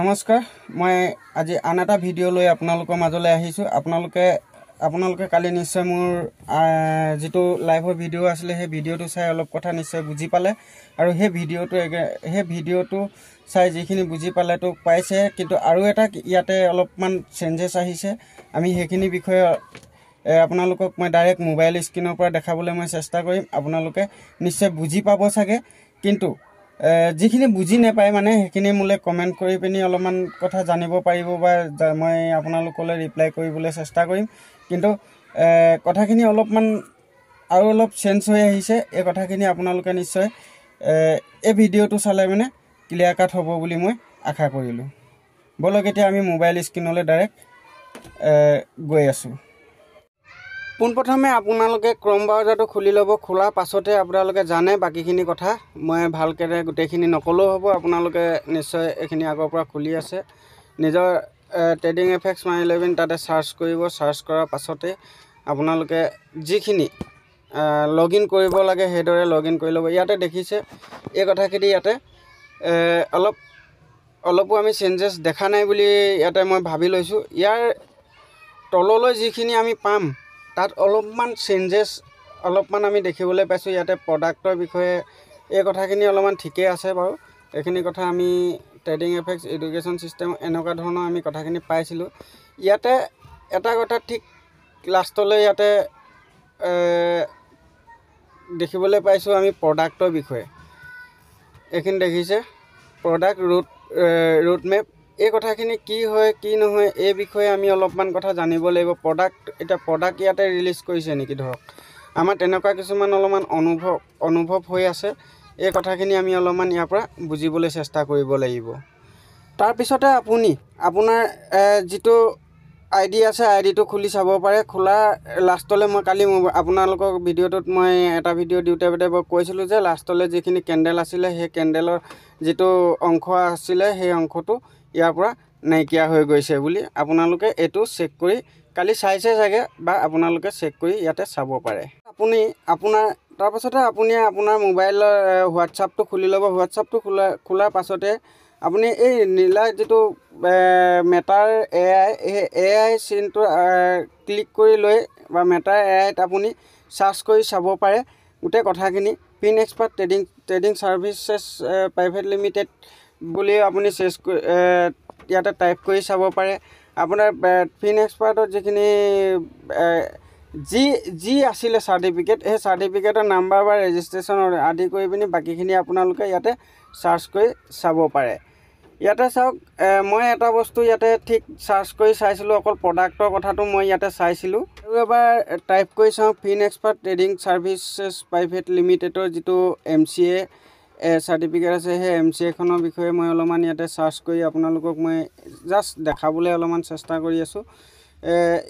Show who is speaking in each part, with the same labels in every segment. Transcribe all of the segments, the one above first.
Speaker 1: নমস্কাৰ মই আজি আন এটা ভিডিঅ' লৈ আপোনালোকৰ মাজলৈ আহিছোঁ আপোনালোকে আপোনালোকে কালি নিশ্চয় মোৰ যিটো লাইভৰ ভিডিঅ' আছিলে সেই ভিডিঅ'টো চাই অলপ কথা নিশ্চয় বুজি পালে আৰু সেই ভিডিঅ'টো সেই ভিডিঅ'টো চাই যিখিনি বুজি পালেতো পাইছে কিন্তু আৰু এটা ইয়াতে অলপমান চেঞ্জেছ আহিছে আমি সেইখিনি বিষয়ে আপোনালোকক মই ডাইৰেক্ট মোবাইল স্ক্ৰীণৰ পৰা দেখাবলৈ মই চেষ্টা কৰিম আপোনালোকে নিশ্চয় বুজি পাব চাগে কিন্তু যিখিনি বুজি নাপায় মানে সেইখিনি মোলৈ কমেণ্ট কৰি পিনি অলপমান কথা জানিব পাৰিব বা মই আপোনালোকলৈ ৰিপ্লাই কৰিবলৈ চেষ্টা কৰিম কিন্তু কথাখিনি অলপমান আৰু অলপ চেঞ্জ হৈ আহিছে এই কথাখিনি আপোনালোকে নিশ্চয় এই ভিডিঅ'টো চালে মানে ক্লিয়াৰ কাট হ'ব বুলি মই আশা কৰিলোঁ ব'লক এতিয়া আমি মোবাইল স্ক্ৰীণলৈ ডাইৰেক্ট গৈ আছোঁ পোনপ্ৰথমে আপোনালোকে ক্ৰম ব্ৰাউজাৰটো খুলি ল'ব খোলাৰ পাছতে আপোনালোকে জানে বাকীখিনি কথা মই ভালকৈ গোটেইখিনি নক'লেও হ'ব আপোনালোকে নিশ্চয় এইখিনি আগৰ পৰা খুলি আছে নিজৰ ট্ৰেডিং এফেক্স মাই ইলেভেন তাতে চাৰ্চ কৰিব চাৰ্চ কৰাৰ পাছতে আপোনালোকে যিখিনি লগ ইন কৰিব লাগে সেইদৰে লগ ইন কৰি ল'ব ইয়াতে দেখিছে এই কথাখিনি ইয়াতে অলপ অলপো আমি চেঞ্জেছ দেখা নাই বুলি ইয়াতে মই ভাবি লৈছোঁ ইয়াৰ তললৈ যিখিনি আমি পাম তাত অলপমান চেঞ্জেছ অলপমান আমি দেখিবলৈ পাইছোঁ ইয়াতে প্ৰডাক্টৰ বিষয়ে এই কথাখিনি অলপমান ঠিকেই আছে বাৰু এইখিনি কথা আমি ট্ৰেডিং এফেক্টছ এডুকেশ্যন ছিষ্টেম এনেকুৱা ধৰণৰ আমি কথাখিনি পাইছিলোঁ ইয়াতে এটা কথা ঠিক লাষ্টলৈ ইয়াতে দেখিবলৈ পাইছোঁ আমি প্ৰডাক্টৰ বিষয়ে এইখিনি দেখিছে প্ৰডাক্ট ৰুট ৰুটমেপ এই কথাখিনি কি হয় কি নহয় এই বিষয়ে আমি অলপমান কথা জানিব লাগিব প্ৰডাক্ট এতিয়া প্ৰডাক্ট ইয়াতে ৰিলিজ কৰিছে নেকি ধৰক আমাৰ তেনেকুৱা কিছুমান অলপমান অনুভৱ অনুভৱ হৈ আছে এই কথাখিনি আমি অলপমান ইয়াৰ পৰা বুজিবলৈ চেষ্টা কৰিব লাগিব তাৰপিছতে আপুনি আপোনাৰ যিটো আই ডি আছে আই ডিটো খুলি চাব পাৰে খোলা লাষ্টলৈ মই কালি আপোনালোকক ভিডিঅ'টোত মই এটা ভিডিঅ' দিওঁতে বাদে মই কৈছিলোঁ যে লাষ্টলৈ যিখিনি কেণ্ডেল আছিলে সেই কেণ্ডেলৰ যিটো অংশ আছিলে সেই অংশটো ইয়াৰ পৰা নাইকিয়া হৈ গৈছে বুলি আপোনালোকে এইটো চেক কৰি কালি চাইছে চাগে বা আপোনালোকে চেক কৰি ইয়াতে চাব পাৰে আপুনি আপোনাৰ তাৰপাছতে আপুনি আপোনাৰ মোবাইলৰ হোৱাটছআপটো খুলি ল'ব হোৱাটছআপটো খোলা খোলাৰ পাছতে আপুনি এই নীলা যিটো মেটাৰ এ আই সেই এ আই চিনটো ক্লিক কৰি লৈ বা মেটাৰ এ আইত আপুনি চাৰ্চ কৰি চাব পাৰে গোটেই কথাখিনি fin expert trading trading services private limited বুলি আপুনি চেচ ইয়াতে টাইপ কৰি চাব পাৰে আপোনাৰ ফিন এক্সপাৰ্টৰ যিখিনি যি যি আছিলে চাৰ্টিফিকেট সেই চাৰ্টিফিকেটৰ নাম্বাৰ বা ৰেজিষ্ট্ৰেশ্যন আদি কৰি পিনি বাকীখিনি আপোনালোকে ইয়াতে চাৰ্চ কৰি চাব পাৰে ইয়াতে চাওক মই এটা বস্তু ইয়াতে ঠিক চাৰ্চ কৰি চাইছিলোঁ অকল প্ৰডাক্টৰ কথাটো মই ইয়াতে চাইছিলোঁ আৰু এবাৰ টাইপ কৰি চাওঁ fin expert trading services private লিমিটেডৰ যিটো এম চি এ চাৰ্টিফিকেট আছে সেই এম চি এখনৰ বিষয়ে মই অলপমান ইয়াতে চাৰ্চ কৰি আপোনালোকক মই জাষ্ট দেখাবলৈ অলপমান চেষ্টা কৰি আছোঁ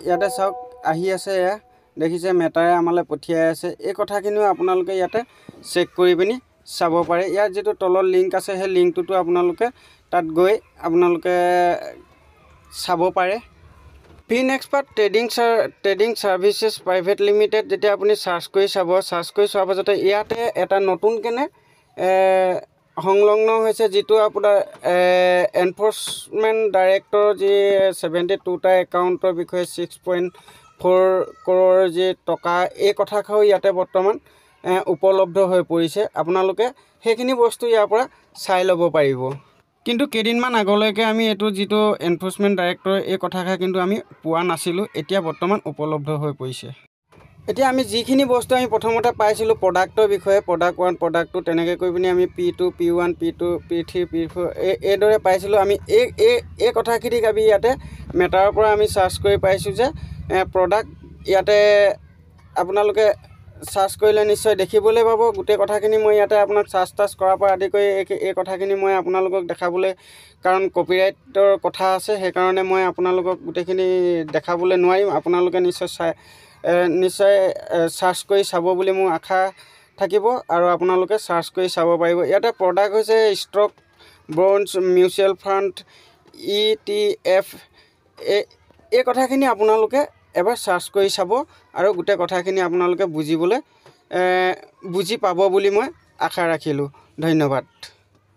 Speaker 1: ইয়াতে চাওক আহি আছে এয়া দেখিছে মেটাৰে আমালৈ পঠিয়াই আছে এই কথাখিনিও আপোনালোকে ইয়াতে চেক কৰি পিনি চাব পাৰে ইয়াত যিটো তলত লিংক আছে সেই লিংকটোতো আপোনালোকে তাত গৈ আপোনালোকে চাব পাৰে fin expert trading trading services private limited যেতিয়া আপুনি চাৰ্চ কৰি চাব চাৰ্চ কৰি চোৱাৰ পাছতে ইয়াতে এটা নতুন সংলগ্ন হৈছে যিটো আপোনাৰ এনফৰ্চমেণ্ট ডাইৰেক্টৰ যি ছেভেণ্টি টুটা একাউণ্টৰ বিষয়ে ছিক্স পইণ্ট ফ'ৰ ক্ৰ'ৰ যি টকা এই কথাষাৰো ইয়াতে বৰ্তমান উপলব্ধ হৈ পৰিছে আপোনালোকে সেইখিনি বস্তু ইয়াৰ পৰা চাই ল'ব পাৰিব কিন্তু কেইদিনমান আগলৈকে আমি এইটো যিটো এনফৰ্চমেণ্ট ডাইৰেক্টৰ এই কথাষাৰ কিন্তু আমি পোৱা নাছিলোঁ এতিয়া বৰ্তমান উপলব্ধ হৈ পৰিছে এতিয়া আমি যিখিনি বস্তু আমি প্ৰথমতে পাইছিলোঁ প্ৰডাক্টৰ বিষয়ে প্ৰডাক্ট ওৱান প্ৰডাক্টটো তেনেকৈ কৰি পিনি আমি P two P one P two P three P four এই এইদৰে পাইছিলোঁ আমি এই এই এই কথাখিনিক আমি ইয়াতে মেটাৰৰ পৰা আমি চাৰ্চ কৰি পাইছোঁ যে প্ৰডাক্ট ইয়াতে আপোনালোকে চাৰ্চ কৰিলে নিশ্চয় দেখিবলৈ পাব গোটেই কথাখিনি মই ইয়াতে আপোনাক চাৰ্চ টাৰ্চ কৰাৰ পৰা আদি কৰি এই এই কথাখিনি মই আপোনালোকক দেখাবলৈ কাৰণ কপিৰাইটৰ কথা আছে সেইকাৰণে মই আপোনালোকক গোটেইখিনি দেখাবলৈ নোৱাৰিম আপোনালোকে নিশ্চয় চাই নিশ্চয় চাৰ্চ কৰি চাব বুলি মোৰ আশা থাকিব আৰু আপোনালোকে চাৰ্চ কৰি চাব পাৰিব ইয়াতে প্ৰডাক্ট হৈছে ষ্টক ব্ৰঞ্জ mutual fund E T F এই কথাখিনি আপোনালোকে এবাৰ চাৰ্চ কৰি চাব আৰু গোটেই কথাখিনি আপোনালোকে বুজিবলৈ বুজি পাব বুলি মই আশা ৰাখিলোঁ ধন্যবাদ